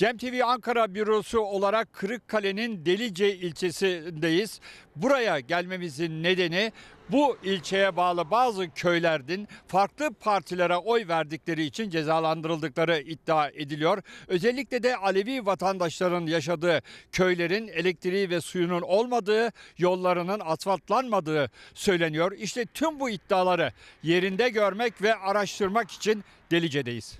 Cem TV Ankara bürosu olarak Kırıkkale'nin Delice ilçesindeyiz. Buraya gelmemizin nedeni bu ilçeye bağlı bazı köylerden farklı partilere oy verdikleri için cezalandırıldıkları iddia ediliyor. Özellikle de Alevi vatandaşların yaşadığı köylerin elektriği ve suyunun olmadığı, yollarının asfaltlanmadığı söyleniyor. İşte tüm bu iddiaları yerinde görmek ve araştırmak için Delice'deyiz.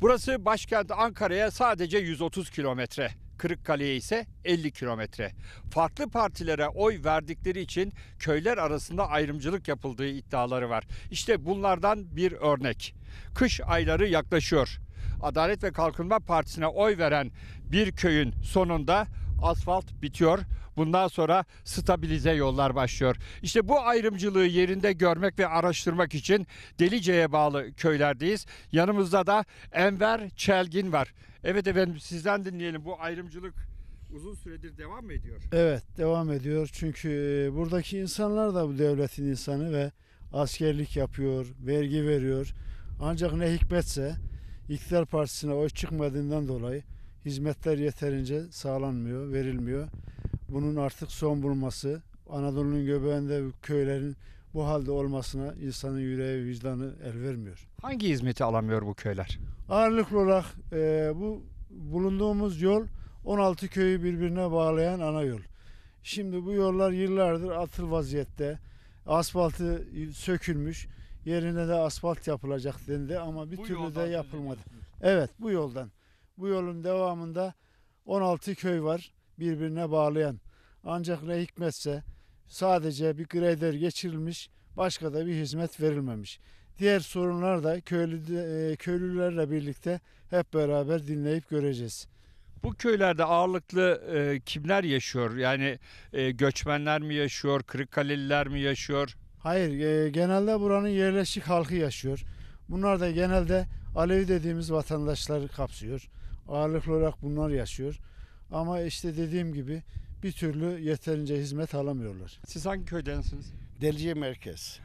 Burası başkent Ankara'ya sadece 130 kilometre. Kırıkkale'ye ise 50 kilometre. Farklı partilere oy verdikleri için köyler arasında ayrımcılık yapıldığı iddiaları var. İşte bunlardan bir örnek. Kış ayları yaklaşıyor. Adalet ve Kalkınma Partisi'ne oy veren bir köyün sonunda asfalt bitiyor. Bundan sonra stabilize yollar başlıyor. İşte bu ayrımcılığı yerinde görmek ve araştırmak için Delice'ye bağlı köylerdeyiz. Yanımızda da Enver Çelgin var. Evet efendim sizden dinleyelim bu ayrımcılık uzun süredir devam mı ediyor? Evet devam ediyor çünkü e, buradaki insanlar da bu devletin insanı ve askerlik yapıyor, vergi veriyor. Ancak ne hikmetse İktidar partisine oy çıkmadığından dolayı hizmetler yeterince sağlanmıyor, verilmiyor. Bunun artık son bulması, Anadolu'nun göbeğinde köylerin bu halde olmasına insanın yüreği, vicdanı el vermiyor. Hangi hizmeti alamıyor bu köyler? Ağırlıklı olarak e, bu bulunduğumuz yol 16 köyü birbirine bağlayan ana yol. Şimdi bu yollar yıllardır atıl vaziyette. Asfaltı sökülmüş. Yerine de asfalt yapılacak dendi ama bir bu türlü de yapılmadı. Evet bu yoldan. Bu yolun devamında 16 köy var birbirine bağlayan. Ancak ne hikmetse sadece bir grader geçirilmiş, başka da bir hizmet verilmemiş. Diğer sorunlar da köylü, e, köylülerle birlikte hep beraber dinleyip göreceğiz. Bu köylerde ağırlıklı e, kimler yaşıyor? Yani e, göçmenler mi yaşıyor, Kırıkkaleliler mi yaşıyor? Hayır, e, genelde buranın yerleşik halkı yaşıyor. Bunlar da genelde Alevi dediğimiz vatandaşları kapsıyor. Ağırlıklı olarak bunlar yaşıyor. Ama işte dediğim gibi bir türlü yeterince hizmet alamıyorlar. Siz hangi köydensiniz? Delice Merkez.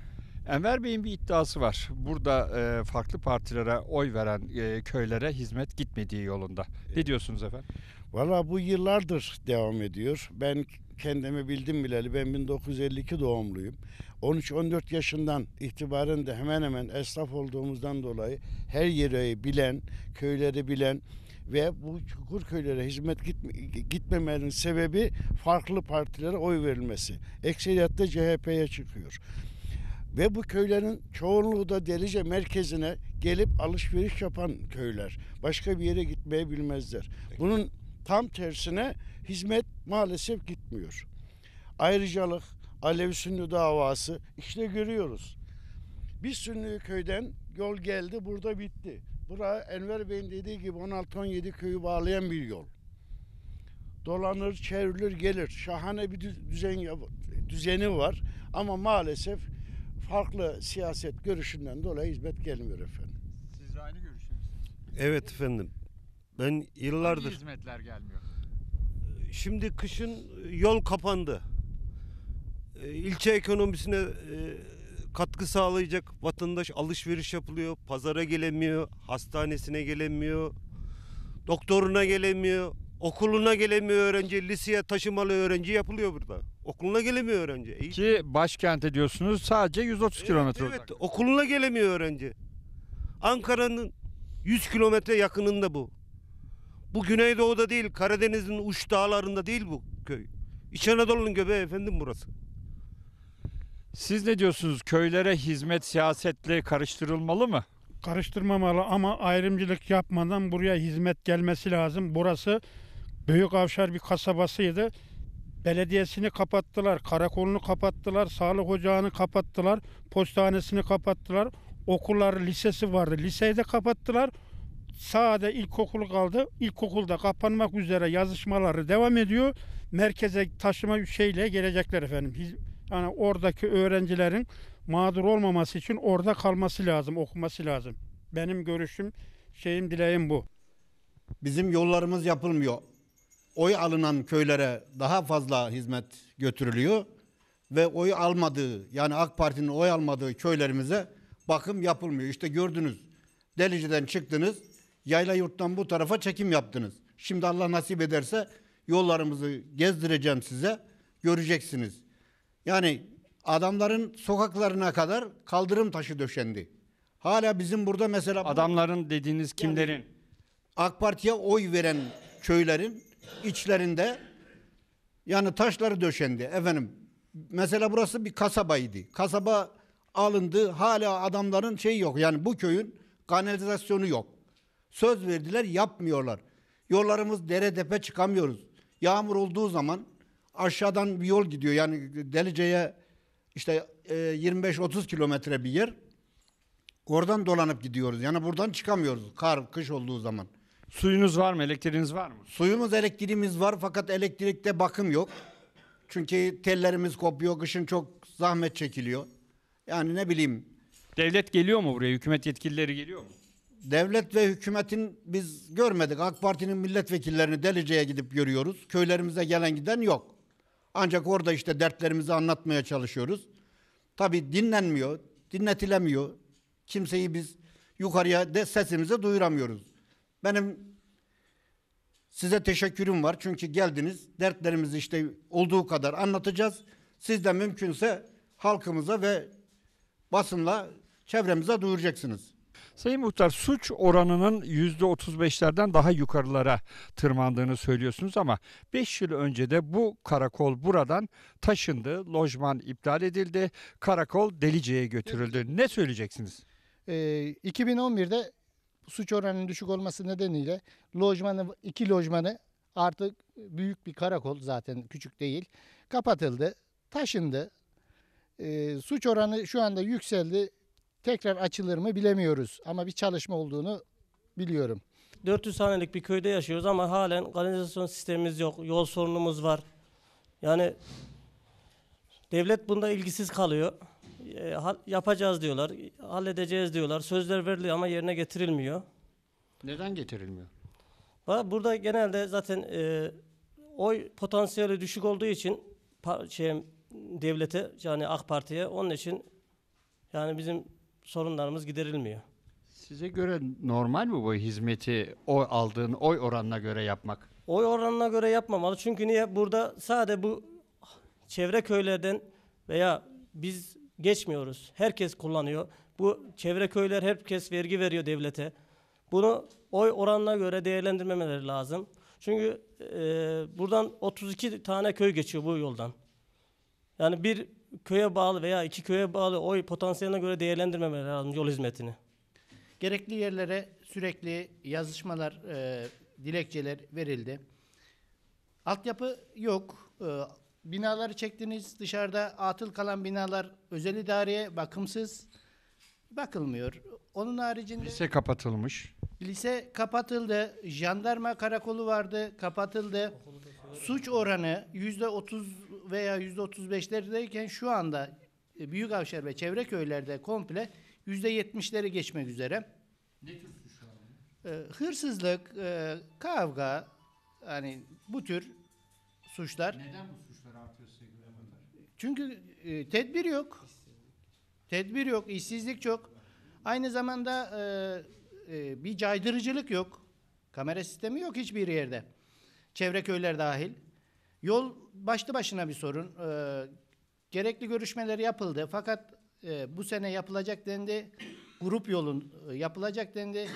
Enver Bey'in bir iddiası var. Burada e, farklı partilere oy veren e, köylere hizmet gitmediği yolunda. Ne e, diyorsunuz efendim? Valla bu yıllardır devam ediyor. Ben kendimi bildim bileli ben 1952 doğumluyum. 13-14 yaşından itibaren de hemen hemen esnaf olduğumuzdan dolayı her yeri bilen, köyleri bilen, ve bu çukur köylere hizmet gitme, gitmemenin sebebi farklı partilere oy verilmesi. Ekseriyette CHP'ye çıkıyor. Ve bu köylerin çoğunluğu da Delice merkezine gelip alışveriş yapan köyler. Başka bir yere gitmeye bilmezler. Bunun tam tersine hizmet maalesef gitmiyor. Ayrıcalık, Alevi Sünni davası işte görüyoruz. Bir Sünni köyden yol geldi burada bitti. Bura Enver Bey'in dediği gibi 16-17 köyü bağlayan bir yol. Dolanır, çevrilir, gelir. Şahane bir düzen düzeni var ama maalesef farklı siyaset görüşünden dolayı hizmet gelmiyor efendim. Siz de aynı görüşüyorsunuz. Evet efendim. Ben yıllardır... Hangi hizmetler gelmiyor? Şimdi kışın yol kapandı. Ee, ilçe ekonomisine e, katkı sağlayacak vatandaş alışveriş yapılıyor. Pazara gelemiyor, hastanesine gelemiyor, doktoruna gelemiyor, okuluna gelemiyor öğrenci, liseye taşımalı öğrenci yapılıyor burada. Okuluna gelemiyor öğrenci. E, Ki başkente diyorsunuz sadece 130 evet, kilometre Evet, okuluna gelemiyor öğrenci. Ankara'nın 100 kilometre yakınında bu. Bu Güneydoğu'da değil, Karadeniz'in uç dağlarında değil bu köy. İç Anadolu'nun göbeği efendim burası. Siz ne diyorsunuz? Köylere hizmet siyasetle karıştırılmalı mı? Karıştırmamalı ama ayrımcılık yapmadan buraya hizmet gelmesi lazım. Burası Büyük Avşar bir kasabasıydı. Belediyesini kapattılar, karakolunu kapattılar, sağlık ocağını kapattılar, postanesini kapattılar. Okullar, lisesi vardı. Liseyi de kapattılar. Sade ilkokul kaldı. İlkokulda kapanmak üzere yazışmaları devam ediyor. Merkeze taşıma şeyle gelecekler efendim. Yani oradaki öğrencilerin mağdur olmaması için orada kalması lazım, okuması lazım. Benim görüşüm, şeyim, dileğim bu. Bizim yollarımız yapılmıyor. Oy alınan köylere daha fazla hizmet götürülüyor ve oy almadığı yani AK Parti'nin oy almadığı köylerimize bakım yapılmıyor. İşte gördünüz. Delici'den çıktınız. Yayla yurttan bu tarafa çekim yaptınız. Şimdi Allah nasip ederse yollarımızı gezdireceğim size. Göreceksiniz. Yani adamların sokaklarına kadar kaldırım taşı döşendi. Hala bizim burada mesela... Adamların dediğiniz kimlerin? Yani AK Parti'ye oy veren köylerin içlerinde yani taşları döşendi. Efendim mesela burası bir kasabaydı. Kasaba alındı. Hala adamların şey yok. Yani bu köyün kanalizasyonu yok. Söz verdiler yapmıyorlar. Yollarımız dere tepe çıkamıyoruz. Yağmur olduğu zaman aşağıdan bir yol gidiyor. Yani Delice'ye işte e, 25-30 kilometre bir yer. Oradan dolanıp gidiyoruz. Yani buradan çıkamıyoruz kar, kış olduğu zaman. Suyunuz var mı? Elektriğiniz var mı? Suyumuz, elektriğimiz var fakat elektrikte bakım yok. Çünkü tellerimiz kopuyor, kışın çok zahmet çekiliyor. Yani ne bileyim. Devlet geliyor mu buraya? Hükümet yetkilileri geliyor mu? Devlet ve hükümetin biz görmedik. AK Parti'nin milletvekillerini Delice'ye gidip görüyoruz. Köylerimize gelen giden yok. Ancak orada işte dertlerimizi anlatmaya çalışıyoruz. Tabi dinlenmiyor, dinletilemiyor. Kimseyi biz yukarıya de sesimizi duyuramıyoruz. Benim size teşekkürüm var. Çünkü geldiniz. Dertlerimizi işte olduğu kadar anlatacağız. Siz de mümkünse halkımıza ve basınla çevremize duyuracaksınız. Sayın Muhtar suç oranının %35'lerden daha yukarılara tırmandığını söylüyorsunuz ama 5 yıl önce de bu karakol buradan taşındı. Lojman iptal edildi. Karakol Delice'ye götürüldü. Ne söyleyeceksiniz? E, ee, 2011'de suç oranının düşük olması nedeniyle lojmanı iki lojmanı artık büyük bir karakol zaten küçük değil kapatıldı, taşındı. E, suç oranı şu anda yükseldi tekrar açılır mı bilemiyoruz ama bir çalışma olduğunu biliyorum. 400 hanelik bir köyde yaşıyoruz ama halen kanalizasyon sistemimiz yok, yol sorunumuz var. Yani devlet bunda ilgisiz kalıyor. E, yapacağız diyorlar, halledeceğiz diyorlar. Sözler veriliyor ama yerine getirilmiyor. Neden getirilmiyor? Burada genelde zaten e, oy potansiyeli düşük olduğu için şey, devlete yani AK Parti'ye onun için yani bizim sorunlarımız giderilmiyor. Size göre normal mi bu hizmeti o aldığın oy oranına göre yapmak? Oy oranına göre yapmamalı. Çünkü niye burada sadece bu çevre köylerden veya biz geçmiyoruz. Herkes kullanıyor. Bu çevre köyler herkes vergi veriyor devlete. Bunu oy oranına göre değerlendirmemeleri lazım. Çünkü e, buradan 32 tane köy geçiyor bu yoldan. Yani bir köye bağlı veya iki köye bağlı oy potansiyeline göre değerlendirmemeleri lazım yol hizmetini. Gerekli yerlere sürekli yazışmalar, e, dilekçeler verildi. Altyapı yok. E, binaları çektiniz. Dışarıda atıl kalan binalar özel idareye bakımsız bakılmıyor. Onun haricinde lise kapatılmış. Lise kapatıldı. Jandarma karakolu vardı, kapatıldı. Suç oranı yüzde otuz veya yüzde otuz şu anda e, Büyük Avşar ve çevre köylerde komple yüzde yetmişleri geçmek üzere. Ne tür suçlar? E, hırsızlık, e, kavga, hani bu tür suçlar. Neden bu suçlar artıyor size Çünkü tedbir yok. Tedbir yok, işsizlik çok. Aynı zamanda bir caydırıcılık yok. Kamera sistemi yok hiçbir yerde. Çevre köyler dahil. Yol başlı başına bir sorun. E, gerekli görüşmeler yapıldı fakat e, bu sene yapılacak dendi. Grup yolun e, yapılacak dendi.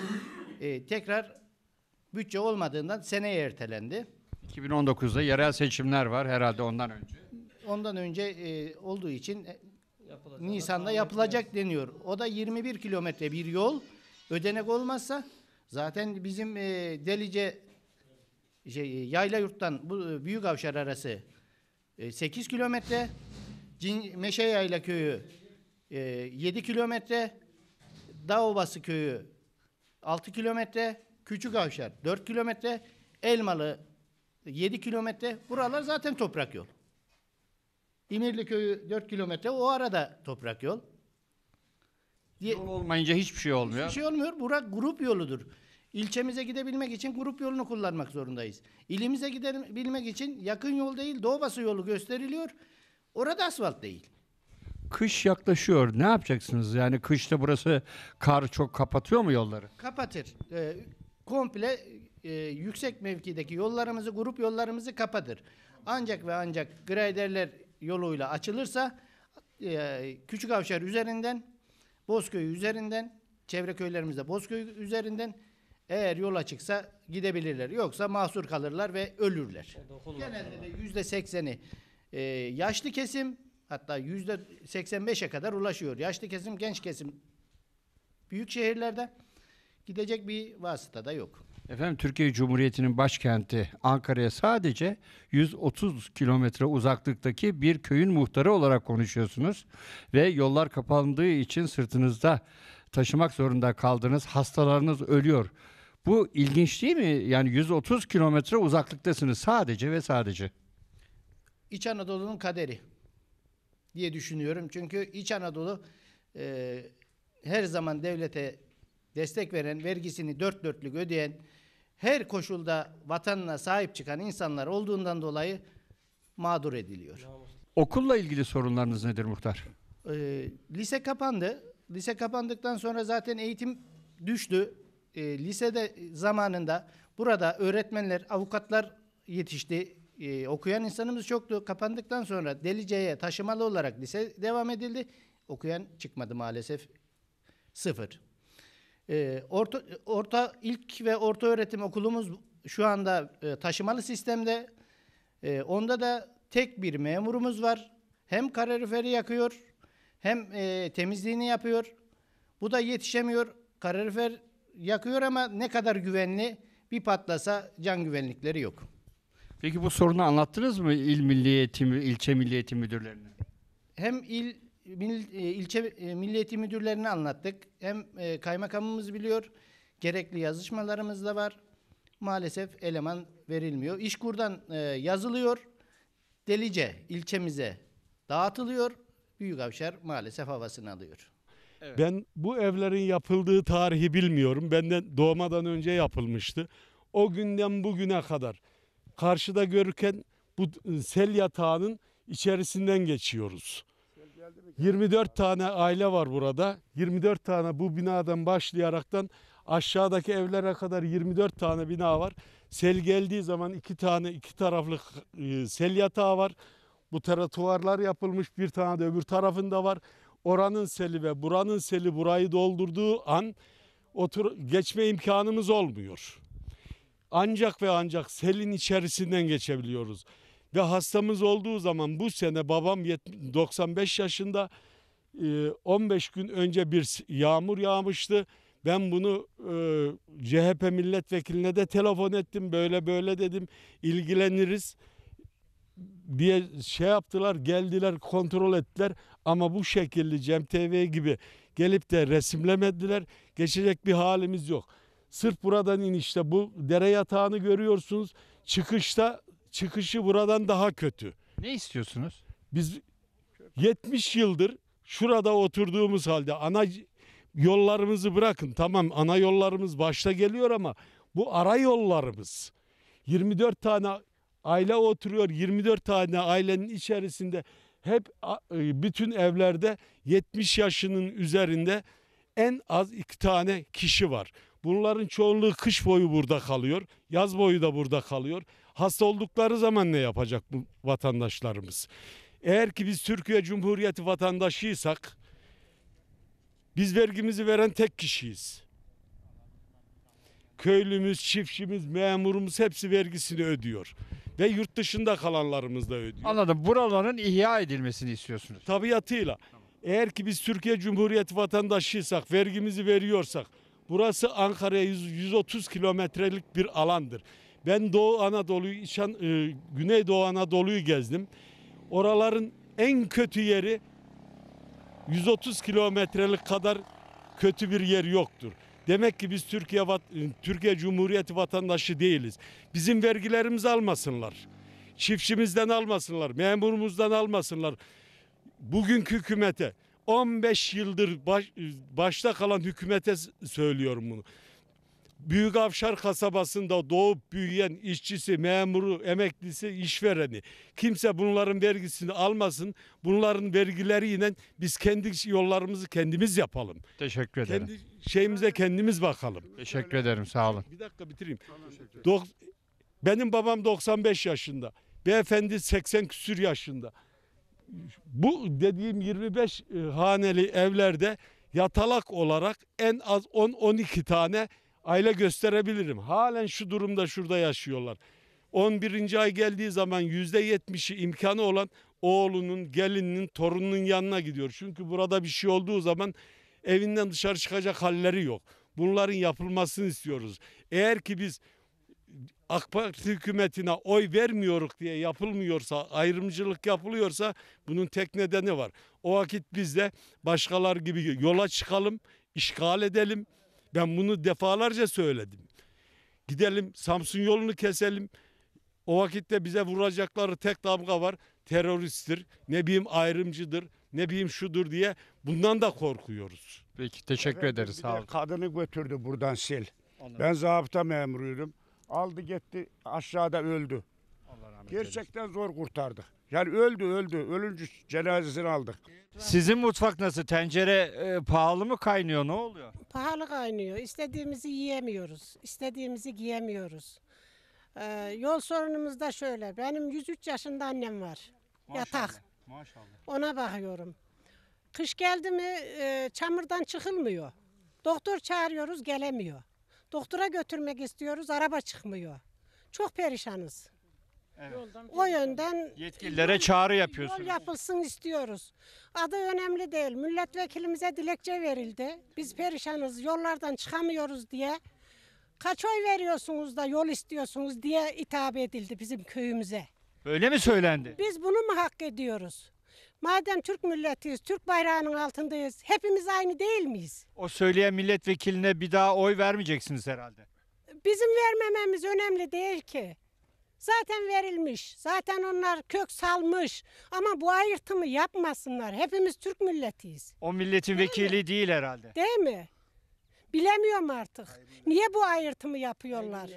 E, tekrar bütçe olmadığından seneye ertelendi. 2019'da yerel seçimler var herhalde ondan önce. Ondan önce e, olduğu için e, yapılacak. Nisan'da yapılacak deniyor. O da 21 kilometre bir yol. Ödenek olmazsa zaten bizim e, Delice şey, e, Yayla Yurt'tan bu e, Büyük Avşar arası e, 8 kilometre. Meşe Yayla köyü e, 7 kilometre. Dağ Obası köyü 6 kilometre. Küçük Avşar 4 kilometre. Elmalı 7 kilometre. Buralar zaten toprak yol. İmirli köyü 4 kilometre. O arada toprak yol. Yol olmayınca hiçbir şey olmuyor. Hiçbir şey olmuyor. Burak grup yoludur. İlçemize gidebilmek için grup yolunu kullanmak zorundayız. İlimize gidebilmek için yakın yol değil Doğbası yolu gösteriliyor. Orada asfalt değil. Kış yaklaşıyor. Ne yapacaksınız? Yani kışta burası kar çok kapatıyor mu yolları? Kapatır. Ee, komple e, yüksek mevkideki yollarımızı, grup yollarımızı kapatır. Ancak ve ancak graderler yoluyla açılırsa e, Küçük Avşar üzerinden, Bozköy üzerinden, çevre köylerimizde Bozköy üzerinden eğer yola çıksa gidebilirler. Yoksa mahsur kalırlar ve ölürler. Genelde de yüzde sekseni e, yaşlı kesim hatta yüzde seksen beşe kadar ulaşıyor. Yaşlı kesim, genç kesim büyük şehirlerde gidecek bir vasıta da yok. Efendim Türkiye Cumhuriyeti'nin başkenti Ankara'ya sadece 130 kilometre uzaklıktaki bir köyün muhtarı olarak konuşuyorsunuz ve yollar kapandığı için sırtınızda taşımak zorunda kaldığınız hastalarınız ölüyor. Bu ilginç değil mi? Yani 130 kilometre uzaklıktasınız sadece ve sadece. İç Anadolu'nun kaderi diye düşünüyorum. Çünkü İç Anadolu e, her zaman devlete destek veren, vergisini dört dörtlük ödeyen, her koşulda vatanına sahip çıkan insanlar olduğundan dolayı mağdur ediliyor. Okulla ilgili sorunlarınız nedir muhtar? Ee, lise kapandı. Lise kapandıktan sonra zaten eğitim düştü e, lisede zamanında burada öğretmenler, avukatlar yetişti. E, okuyan insanımız çoktu. Kapandıktan sonra Delice'ye taşımalı olarak lise devam edildi. Okuyan çıkmadı maalesef. Sıfır. E, orta, orta ilk ve orta öğretim okulumuz şu anda e, taşımalı sistemde. E, onda da tek bir memurumuz var. Hem kaloriferi yakıyor hem e, temizliğini yapıyor. Bu da yetişemiyor. Kalorifer yakıyor ama ne kadar güvenli bir patlasa can güvenlikleri yok. Peki bu sorunu anlattınız mı il milli eğitim, ilçe milli eğitim müdürlerine? Hem il mil, e, ilçe e, milli eğitim müdürlerine anlattık. Hem e, kaymakamımız biliyor. Gerekli yazışmalarımız da var. Maalesef eleman verilmiyor. İşkur'dan e, yazılıyor. Delice ilçemize dağıtılıyor. Büyük Avşar maalesef havasını alıyor. Evet. Ben bu evlerin yapıldığı tarihi bilmiyorum. Benden doğmadan önce yapılmıştı. O günden bugüne kadar karşıda görürken bu e, sel yatağının içerisinden geçiyoruz. 24 tane aile var burada. 24 tane bu binadan başlayaraktan aşağıdaki evlere kadar 24 tane bina var. Sel geldiği zaman iki tane iki taraflı e, sel yatağı var. Bu tara yapılmış bir tane de öbür tarafında var oranın seli ve buranın seli burayı doldurduğu an otur geçme imkanımız olmuyor. Ancak ve ancak selin içerisinden geçebiliyoruz. Ve hastamız olduğu zaman bu sene babam 95 yaşında 15 e, gün önce bir yağmur yağmıştı. Ben bunu e, CHP milletvekiline de telefon ettim böyle böyle dedim ilgileniriz diye şey yaptılar, geldiler, kontrol ettiler ama bu şekilde Cem TV gibi gelip de resimlemediler. Geçecek bir halimiz yok. Sırf buradan inişte bu dere yatağını görüyorsunuz. Çıkışta çıkışı buradan daha kötü. Ne istiyorsunuz? Biz 70 yıldır şurada oturduğumuz halde ana yollarımızı bırakın. Tamam ana yollarımız başta geliyor ama bu ara yollarımız 24 tane aile oturuyor 24 tane ailenin içerisinde hep e, bütün evlerde 70 yaşının üzerinde en az iki tane kişi var. Bunların çoğunluğu kış boyu burada kalıyor. Yaz boyu da burada kalıyor. Hasta oldukları zaman ne yapacak bu vatandaşlarımız? Eğer ki biz Türkiye Cumhuriyeti vatandaşıysak biz vergimizi veren tek kişiyiz. Köylümüz, çiftçimiz, memurumuz hepsi vergisini ödüyor ve yurt dışında kalanlarımız da ödüyor. Anladım. Buraların ihya edilmesini istiyorsunuz. Tabiatıyla. Eğer ki biz Türkiye Cumhuriyeti vatandaşıysak, vergimizi veriyorsak, burası Ankara'ya 130 kilometrelik bir alandır. Ben Doğu Anadolu'yu, İçan, e, Güneydoğu Anadolu'yu gezdim. Oraların en kötü yeri 130 kilometrelik kadar kötü bir yer yoktur. Demek ki biz Türkiye Türkiye Cumhuriyeti vatandaşı değiliz. Bizim vergilerimizi almasınlar. Çiftçimizden almasınlar, memurumuzdan almasınlar. Bugünkü hükümete 15 yıldır baş, başta kalan hükümete söylüyorum bunu. Büyük Avşar kasabasında doğup büyüyen işçisi, memuru, emeklisi, işvereni. Kimse bunların vergisini almasın. Bunların vergileriyle biz kendi yollarımızı kendimiz yapalım. Teşekkür ederim. Kendi şeyimize kendimiz bakalım. Teşekkür ederim sağ olun. Bir dakika bitireyim. benim babam 95 yaşında. Beyefendi 80 küsür yaşında. Bu dediğim 25 e, haneli evlerde yatalak olarak en az 10-12 tane aile gösterebilirim. Halen şu durumda şurada yaşıyorlar. 11. ay geldiği zaman %70'i imkanı olan oğlunun, gelinin, torununun yanına gidiyor. Çünkü burada bir şey olduğu zaman evinden dışarı çıkacak halleri yok. Bunların yapılmasını istiyoruz. Eğer ki biz AK Parti hükümetine oy vermiyoruz diye yapılmıyorsa, ayrımcılık yapılıyorsa bunun tek nedeni var. O vakit biz de başkalar gibi yola çıkalım, işgal edelim. Ben bunu defalarca söyledim. Gidelim Samsun yolunu keselim. O vakitte bize vuracakları tek damga var. Teröristtir, ne bileyim ayrımcıdır, ne bileyim şudur diye bundan da korkuyoruz. Peki teşekkür evet, ederiz. Sağ Kadını götürdü buradan sel. Ben zabıta memuruydum. Aldı gitti aşağıda öldü. Gerçekten zor kurtardı. Yani öldü öldü. Ölüncü cenazesini aldık. Sizin mutfak nasıl? Tencere e, pahalı mı kaynıyor? Ne oluyor? Pahalı kaynıyor. İstediğimizi yiyemiyoruz. İstediğimizi giyemiyoruz. Ee, yol sorunumuz da şöyle. Benim 103 yaşında annem var. Yatak. Maşallah. Ona bakıyorum. Kış geldi mi e, çamurdan çıkılmıyor. Doktor çağırıyoruz gelemiyor. Doktora götürmek istiyoruz araba çıkmıyor. Çok perişanız. Evet. O yönden Yetkililere çağrı yol yapıyorsunuz. yapılsın istiyoruz. Adı önemli değil. Milletvekilimize dilekçe verildi. Biz perişanız, yollardan çıkamıyoruz diye. Kaç oy veriyorsunuz da yol istiyorsunuz diye hitap edildi bizim köyümüze. Öyle mi söylendi? Biz bunu mu hak ediyoruz? Madem Türk milletiyiz, Türk bayrağının altındayız. Hepimiz aynı değil miyiz? O söyleyen milletvekiline bir daha oy vermeyeceksiniz herhalde. Bizim vermememiz önemli değil ki. Zaten verilmiş. Zaten onlar kök salmış. Ama bu ayırtımı yapmasınlar. Hepimiz Türk milletiyiz. O milletin değil vekili mi? değil herhalde. Değil mi? Bilemiyorum artık. Niye bu ayırtımı yapıyorlar?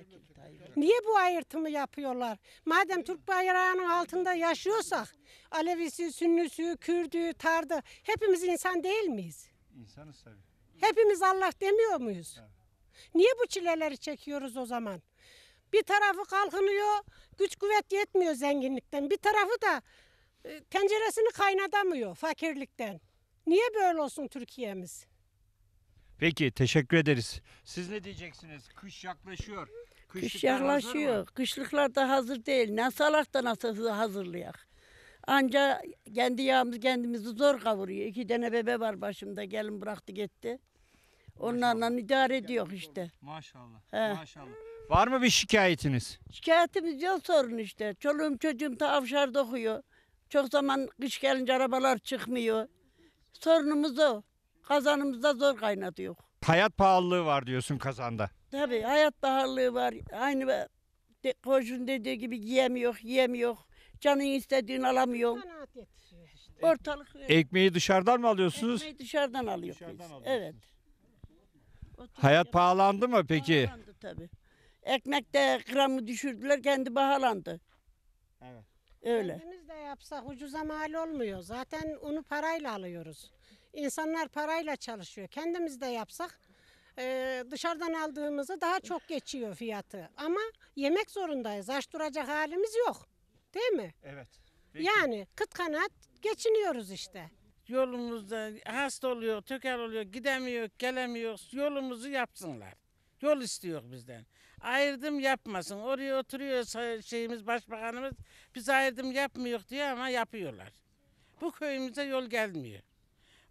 Niye bu ayırtımı yapıyorlar? Madem Türk bayrağının altında yaşıyorsak, Alevisi, Sünnüsü, Kürdü, Tardı hepimiz insan değil miyiz? İnsanız tabii. Hepimiz Allah demiyor muyuz? Niye bu çileleri çekiyoruz o zaman? Bir tarafı kalkınıyor, güç kuvvet yetmiyor zenginlikten. Bir tarafı da e, tenceresini kaynatamıyor fakirlikten. Niye böyle olsun Türkiye'miz? Peki teşekkür ederiz. Siz ne diyeceksiniz? Kış yaklaşıyor. Kış yaklaşıyor. Kışlıklar da hazır değil. Nasıl alak da nasıl hazırlayak? Anca kendi yağımız kendimizi zor kavuruyor. İki tane bebe var başımda. Gelin bıraktı gitti. Onlarla idare ediyor işte. Maşallah. He. Maşallah. Var mı bir şikayetiniz? Şikayetimiz yol sorun işte. Çoluğum çocuğum da avşarda Çok zaman kış gelince arabalar çıkmıyor. Sorunumuz o. Kazanımızda zor kaynatıyor. Hayat pahalılığı var diyorsun kazanda. Tabii hayat pahalılığı var. Aynı de, koçun dediği gibi yiyemiyor, yiyemiyor. Canın istediğini alamıyor. işte. Ortalık öyle. Ekmeği dışarıdan mı alıyorsunuz? Ekmeği dışarıdan alıyoruz. Dışarıdan biz. Evet. Hayat pahalandı mı peki? Pahalandı tabii. Ekmekte gramı düşürdüler kendi bahalandı. Evet. Öyle. Kendimiz de yapsak ucuza mal olmuyor. Zaten unu parayla alıyoruz. İnsanlar parayla çalışıyor. Kendimiz de yapsak e, dışarıdan aldığımızı daha çok geçiyor fiyatı. Ama yemek zorundayız. Aç duracak halimiz yok. Değil mi? Evet. Peki. Yani kıt kanat geçiniyoruz işte. Yolumuzda hasta oluyor, töker oluyor, gidemiyor, gelemiyor. Yolumuzu yapsınlar. Yol istiyor bizden. Ayırdım yapmasın. Oraya oturuyor şeyimiz başbakanımız. Biz ayırdım yapmıyor diyor ama yapıyorlar. Bu köyümüze yol gelmiyor.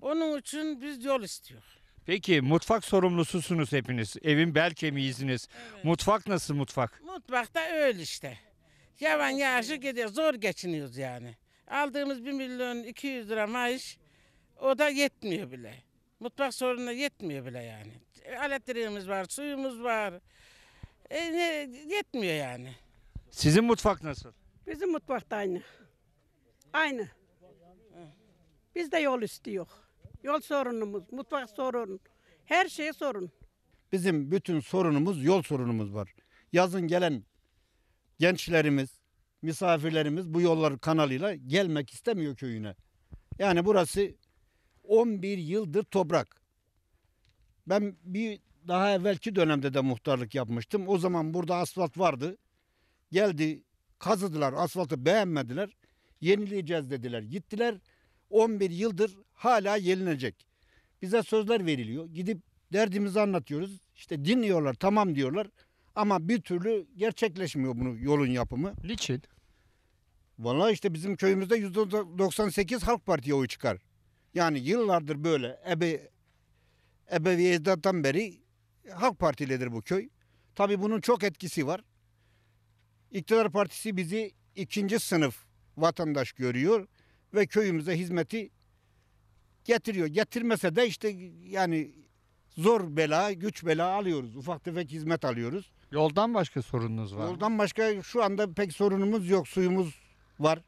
Onun için biz yol istiyor. Peki mutfak sorumlususunuz hepiniz. Evin bel kemiğisiniz. Evet. Mutfak nasıl mutfak? Mutfakta öyle işte. Yavan yağışı gidiyor. Zor geçiniyoruz yani. Aldığımız 1 milyon 200 lira maaş o da yetmiyor bile. Mutfak sorununa yetmiyor bile yani. Elektriğimiz var, suyumuz var e, ne, yetmiyor yani. Sizin mutfak nasıl? Bizim mutfakta aynı. Aynı. Bizde yol üstü yok. Yol sorunumuz, mutfak sorun. Her şey sorun. Bizim bütün sorunumuz yol sorunumuz var. Yazın gelen gençlerimiz, misafirlerimiz bu yollar kanalıyla gelmek istemiyor köyüne. Yani burası 11 yıldır toprak. Ben bir daha evvelki dönemde de muhtarlık yapmıştım. O zaman burada asfalt vardı. Geldi kazıdılar asfaltı beğenmediler. Yenileyeceğiz dediler. Gittiler 11 yıldır hala yenilecek. Bize sözler veriliyor. Gidip derdimizi anlatıyoruz. İşte dinliyorlar tamam diyorlar. Ama bir türlü gerçekleşmiyor bunu yolun yapımı. Niçin? Valla işte bizim köyümüzde %98 Halk Parti'ye oy çıkar. Yani yıllardır böyle ebe, ebevi ecdattan beri Halk Partilidir bu köy. Tabi bunun çok etkisi var. İktidar Partisi bizi ikinci sınıf vatandaş görüyor ve köyümüze hizmeti getiriyor. Getirmese de işte yani zor bela, güç bela alıyoruz. Ufak tefek hizmet alıyoruz. Yoldan başka sorununuz var mı? Yoldan başka şu anda pek sorunumuz yok. Suyumuz var.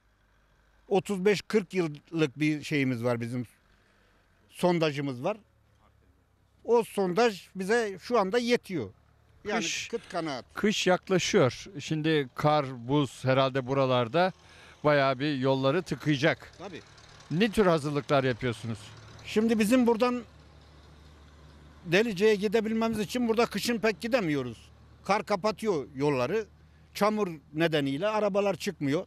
35-40 yıllık bir şeyimiz var bizim sondajımız var. O sondaj bize şu anda yetiyor. Yani Kış- kıt kanaat. Kış yaklaşıyor. Şimdi kar, buz herhalde buralarda bayağı bir yolları tıkayacak. Tabii. Ne tür hazırlıklar yapıyorsunuz? Şimdi bizim buradan Delice'ye gidebilmemiz için burada kışın pek gidemiyoruz. Kar kapatıyor yolları. Çamur nedeniyle arabalar çıkmıyor.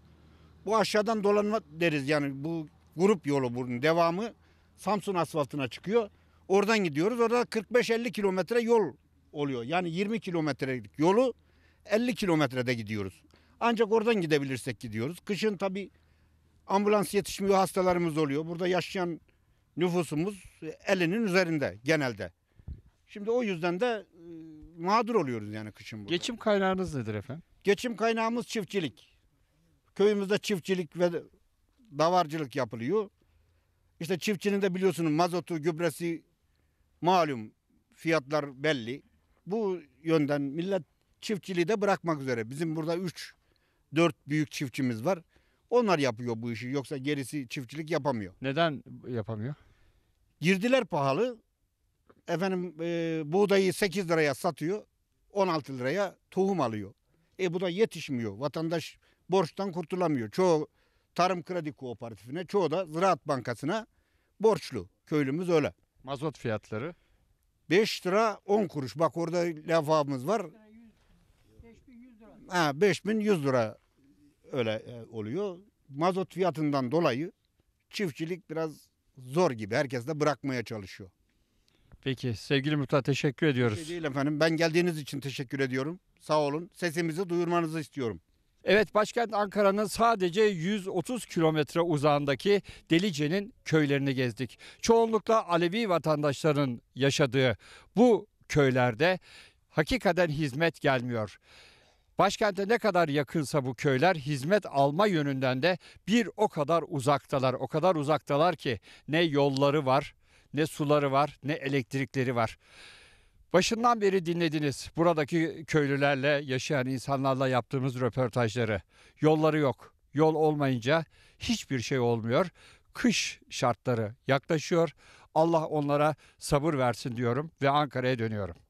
Bu aşağıdan dolanma deriz yani bu grup yolu bunun devamı Samsun asfaltına çıkıyor. Oradan gidiyoruz. Orada 45-50 kilometre yol oluyor. Yani 20 kilometrelik yolu 50 kilometrede gidiyoruz. Ancak oradan gidebilirsek gidiyoruz. Kışın tabi ambulans yetişmiyor hastalarımız oluyor. Burada yaşayan nüfusumuz elinin üzerinde genelde. Şimdi o yüzden de ıı, mağdur oluyoruz yani kışın burada. Geçim kaynağınız nedir efendim? Geçim kaynağımız çiftçilik. Köyümüzde çiftçilik ve davarcılık yapılıyor. İşte çiftçinin de biliyorsunuz mazotu, gübresi Malum fiyatlar belli. Bu yönden millet çiftçiliği de bırakmak üzere. Bizim burada 3 4 büyük çiftçimiz var. Onlar yapıyor bu işi yoksa gerisi çiftçilik yapamıyor. Neden yapamıyor? Girdiler pahalı. Efendim e, buğdayı 8 liraya satıyor. 16 liraya tohum alıyor. E bu da yetişmiyor. Vatandaş borçtan kurtulamıyor. Çoğu Tarım Kredi Kooperatifine, çoğu da Ziraat Bankası'na borçlu. Köylümüz öyle. Mazot fiyatları. 5 lira 10 kuruş. Bak orada levhamız var. 5100 lira. Ha 5100 lira öyle e, oluyor. Mazot fiyatından dolayı çiftçilik biraz zor gibi. Herkes de bırakmaya çalışıyor. Peki sevgili Muhtar teşekkür ediyoruz. Bir şey değil efendim. Ben geldiğiniz için teşekkür ediyorum. Sağ olun. Sesimizi duyurmanızı istiyorum. Evet başkent Ankara'nın sadece 130 kilometre uzağındaki Delice'nin köylerini gezdik. Çoğunlukla Alevi vatandaşların yaşadığı bu köylerde hakikaten hizmet gelmiyor. Başkente ne kadar yakınsa bu köyler hizmet alma yönünden de bir o kadar uzaktalar. O kadar uzaktalar ki ne yolları var, ne suları var, ne elektrikleri var. Başından beri dinlediniz buradaki köylülerle, yaşayan insanlarla yaptığımız röportajları. Yolları yok. Yol olmayınca hiçbir şey olmuyor. Kış şartları yaklaşıyor. Allah onlara sabır versin diyorum ve Ankara'ya dönüyorum.